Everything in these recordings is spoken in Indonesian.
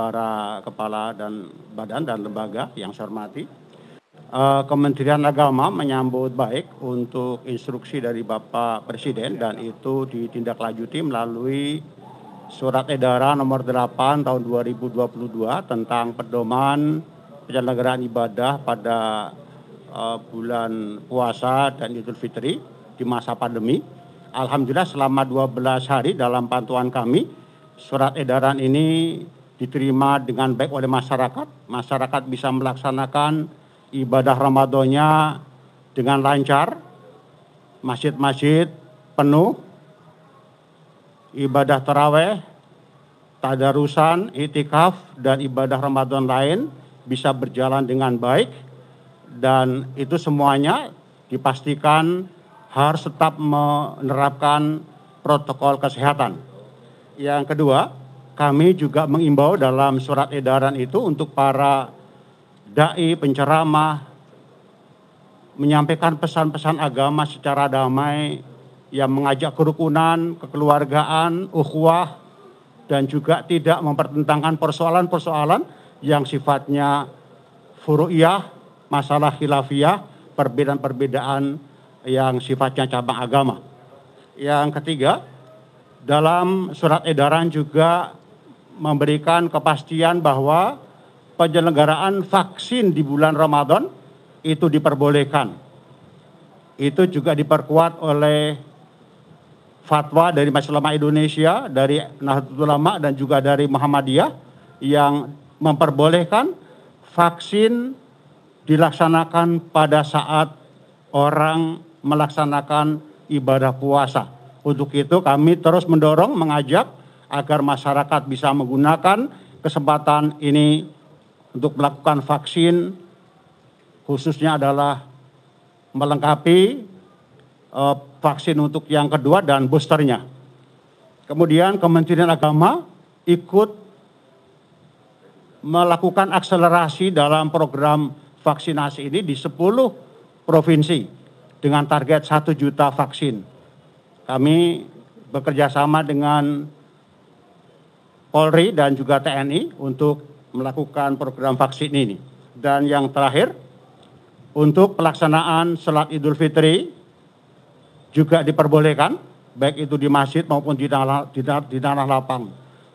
para kepala dan badan dan lembaga yang saya hormati. Eh, Kementerian Agama menyambut baik untuk instruksi dari Bapak Presiden dan itu ditindaklanjuti melalui Surat Edaran Nomor 8 Tahun 2022 tentang pedoman penyelenggaraan ibadah pada eh, bulan puasa dan Idul Fitri di masa pandemi. Alhamdulillah selama 12 hari dalam pantauan kami surat edaran ini diterima dengan baik oleh masyarakat. Masyarakat bisa melaksanakan ibadah Ramadannya dengan lancar. Masjid-masjid penuh. Ibadah terawih, tadarusan, itikaf, dan ibadah Ramadan lain bisa berjalan dengan baik. Dan itu semuanya dipastikan harus tetap menerapkan protokol kesehatan. Yang kedua, kami juga mengimbau dalam surat edaran itu untuk para dai penceramah menyampaikan pesan-pesan agama secara damai yang mengajak kerukunan, kekeluargaan, ukhuwah dan juga tidak mempertentangkan persoalan-persoalan yang sifatnya furu'iyah, masalah khilafiyah, perbedaan-perbedaan yang sifatnya cabang agama. Yang ketiga, dalam surat edaran juga memberikan kepastian bahwa penyelenggaraan vaksin di bulan Ramadan itu diperbolehkan. Itu juga diperkuat oleh fatwa dari Majelis Ulama Indonesia, dari Nahdlatul Ulama dan juga dari Muhammadiyah yang memperbolehkan vaksin dilaksanakan pada saat orang melaksanakan ibadah puasa. Untuk itu kami terus mendorong, mengajak agar masyarakat bisa menggunakan kesempatan ini untuk melakukan vaksin khususnya adalah melengkapi eh, vaksin untuk yang kedua dan boosternya. Kemudian Kementerian Agama ikut melakukan akselerasi dalam program vaksinasi ini di 10 provinsi dengan target 1 juta vaksin. Kami bekerja sama dengan Polri dan juga TNI untuk melakukan program vaksin ini. Dan yang terakhir, untuk pelaksanaan Selat Idul Fitri juga diperbolehkan, baik itu di masjid maupun di tanah, di, di tanah lapang.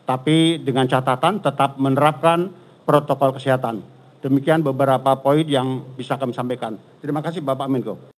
Tapi dengan catatan tetap menerapkan protokol kesehatan. Demikian beberapa poin yang bisa kami sampaikan. Terima kasih Bapak Menko.